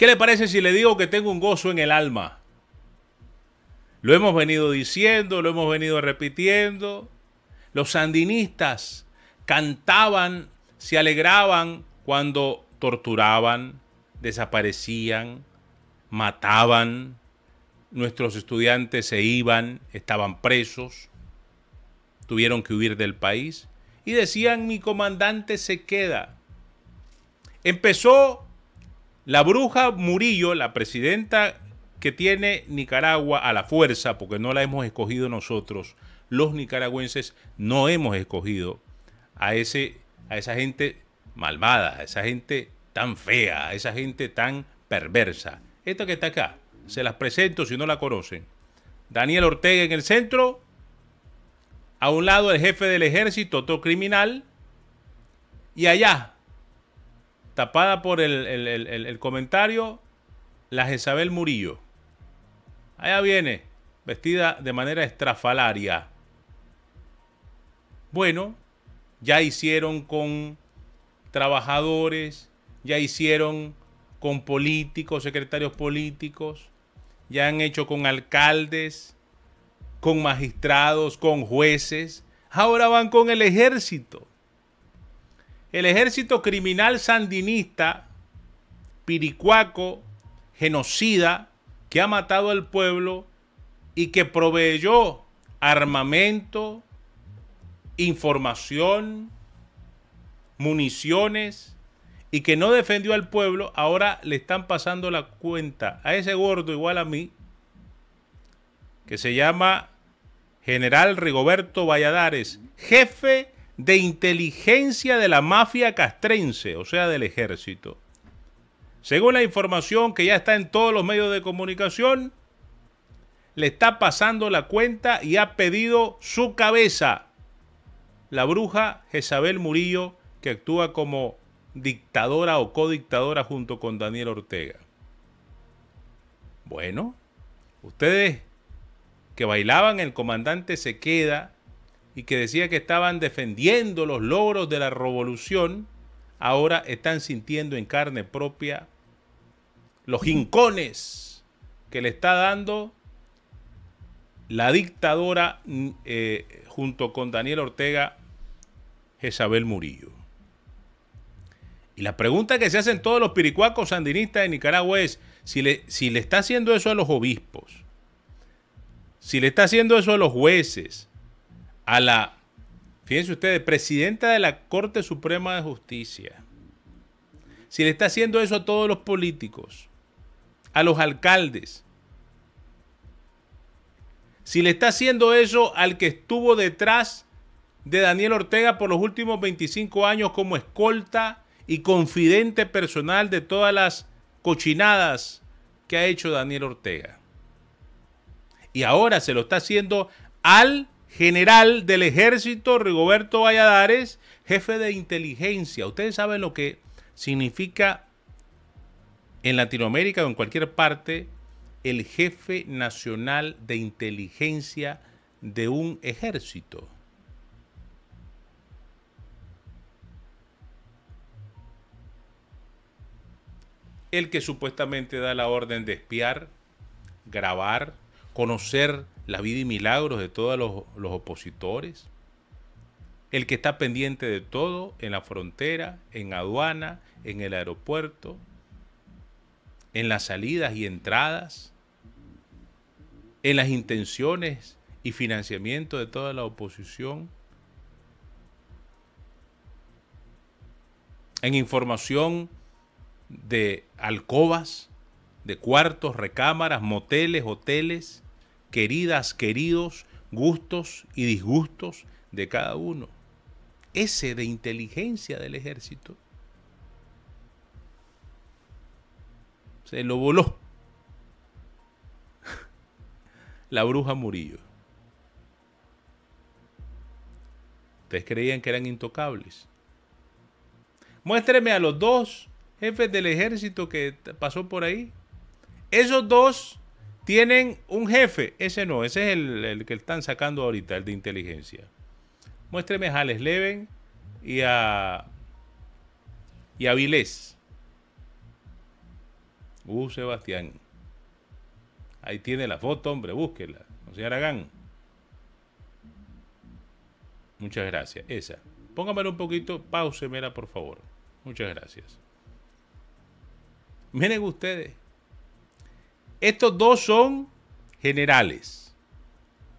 ¿Qué le parece si le digo que tengo un gozo en el alma? Lo hemos venido diciendo, lo hemos venido repitiendo. Los sandinistas cantaban, se alegraban cuando torturaban, desaparecían, mataban, nuestros estudiantes se iban, estaban presos, tuvieron que huir del país y decían mi comandante se queda. Empezó la bruja Murillo, la presidenta que tiene Nicaragua a la fuerza, porque no la hemos escogido nosotros, los nicaragüenses no hemos escogido a, ese, a esa gente malvada, a esa gente tan fea, a esa gente tan perversa. Esta que está acá, se las presento si no la conocen. Daniel Ortega en el centro, a un lado el jefe del ejército, otro criminal, y allá tapada por el, comentario, la Jezabel Murillo. Allá viene, vestida de manera estrafalaria. Bueno, ya hicieron con trabajadores, ya hicieron con políticos, secretarios políticos, ya han hecho con alcaldes, con magistrados, con jueces, ahora van con el ejército el ejército criminal sandinista, piricuaco, genocida, que ha matado al pueblo y que proveyó armamento, información, municiones y que no defendió al pueblo, ahora le están pasando la cuenta a ese gordo igual a mí, que se llama General Rigoberto Valladares, jefe de inteligencia de la mafia castrense, o sea, del ejército. Según la información que ya está en todos los medios de comunicación, le está pasando la cuenta y ha pedido su cabeza. La bruja Jezabel Murillo, que actúa como dictadora o codictadora junto con Daniel Ortega. Bueno, ustedes que bailaban el comandante se queda, y que decía que estaban defendiendo los logros de la revolución, ahora están sintiendo en carne propia los jincones que le está dando la dictadora eh, junto con Daniel Ortega, Jezabel Murillo. Y la pregunta que se hacen todos los piricuacos sandinistas de Nicaragua es, si si le está haciendo eso a los obispos, si le está haciendo eso a los jueces, a la, fíjense ustedes, presidenta de la Corte Suprema de Justicia, si le está haciendo eso a todos los políticos, a los alcaldes, si le está haciendo eso al que estuvo detrás de Daniel Ortega por los últimos 25 años como escolta y confidente personal de todas las cochinadas que ha hecho Daniel Ortega. Y ahora se lo está haciendo al general del ejército Rigoberto Valladares, jefe de inteligencia. Ustedes saben lo que significa en Latinoamérica o en cualquier parte el jefe nacional de inteligencia de un ejército. El que supuestamente da la orden de espiar, grabar, conocer la vida y milagros de todos los, opositores, el que está pendiente de todo en la frontera, en aduana, en el aeropuerto, en las salidas y entradas, en las intenciones y financiamiento de toda la oposición, en información de alcobas, de cuartos, recámaras, moteles, hoteles, queridas, queridos, gustos y disgustos de cada uno. Ese de inteligencia del ejército se lo voló la bruja Murillo. Ustedes creían que eran intocables. Muéstreme a los dos jefes del ejército que pasó por ahí. Esos dos tienen un jefe, ese no, ese es el, que están sacando ahorita, el de inteligencia. Muéstreme a Alex Leven y a, y a Vilés. Uh, Sebastián. Ahí tiene la foto, hombre, búsquela. No sea Muchas gracias. Esa. Póngamela un poquito, Mera, por favor. Muchas gracias. Miren ustedes. Estos dos son generales.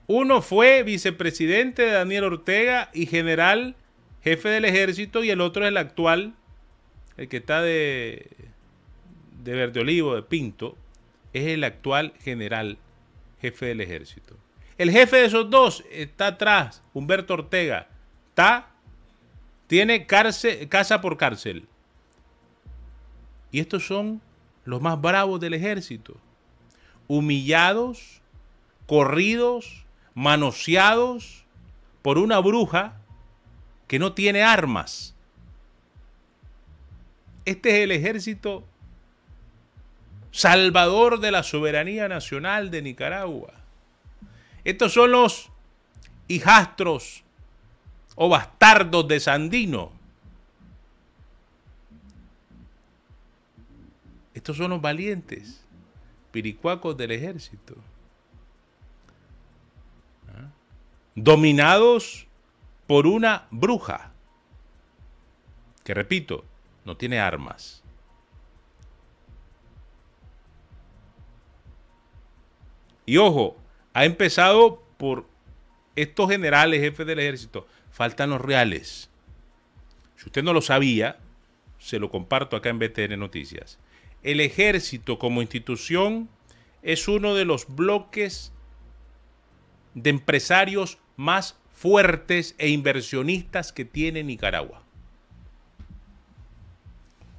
Uno fue vicepresidente de Daniel Ortega y general jefe del ejército y el otro es el actual, el que está de, verde olivo, de pinto, es el actual general jefe del ejército. El jefe de esos dos está atrás, Humberto Ortega. Está, tiene casa por cárcel. Y estos son los más bravos del ejército humillados, corridos, manoseados por una bruja que no tiene armas. Este es el ejército salvador de la soberanía nacional de Nicaragua. Estos son los hijastros o bastardos de Sandino. Estos son los valientes piricuacos del ejército. ¿Ah? Dominados por una bruja, que repito, no tiene armas. Y ojo, ha empezado por estos generales, jefes del ejército. Faltan los reales. Si usted no lo sabía, se lo comparto acá en BTN Noticias el ejército como institución es uno de los bloques de empresarios más fuertes e inversionistas que tiene Nicaragua.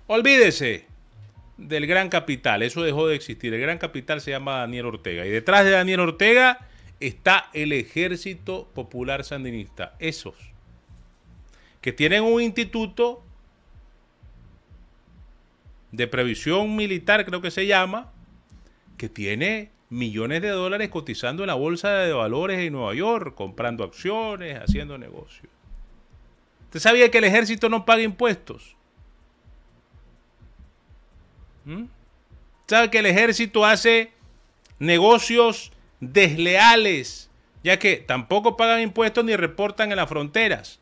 Olvídese del gran capital, eso dejó de existir. El gran capital se llama Daniel Ortega. Y detrás de Daniel Ortega está el Ejército Popular Sandinista. Esos que tienen un instituto de previsión militar, creo que se llama, que tiene millones de dólares cotizando en la bolsa de valores en Nueva York, comprando acciones, haciendo negocios. ¿Usted sabía que el ejército no paga impuestos? ¿Usted ¿Mm? ¿Sabe que el ejército hace negocios desleales, ya que tampoco pagan impuestos ni reportan en las fronteras?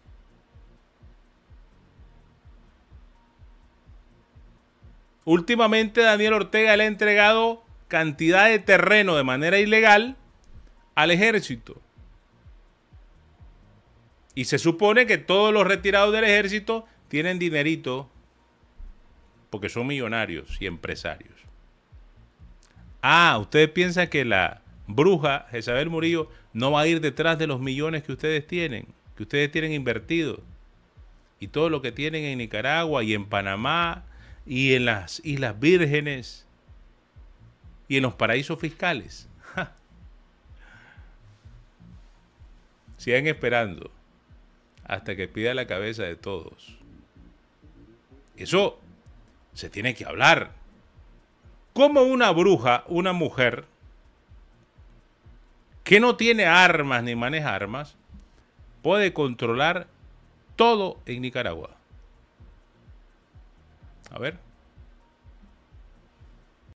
Últimamente Daniel Ortega le ha entregado cantidad de terreno de manera ilegal al ejército. Y se supone que todos los retirados del ejército tienen dinerito porque son millonarios y empresarios. Ah, ustedes piensan que la bruja Isabel Murillo no va a ir detrás de los millones que ustedes tienen, que ustedes tienen invertido Y todo lo que tienen en Nicaragua y en Panamá y en las Islas Vírgenes y en los paraísos fiscales. Sigan esperando hasta que pida la cabeza de todos. Eso se tiene que hablar. Como una bruja, una mujer, que no tiene armas ni maneja armas, puede controlar todo en Nicaragua? A ver.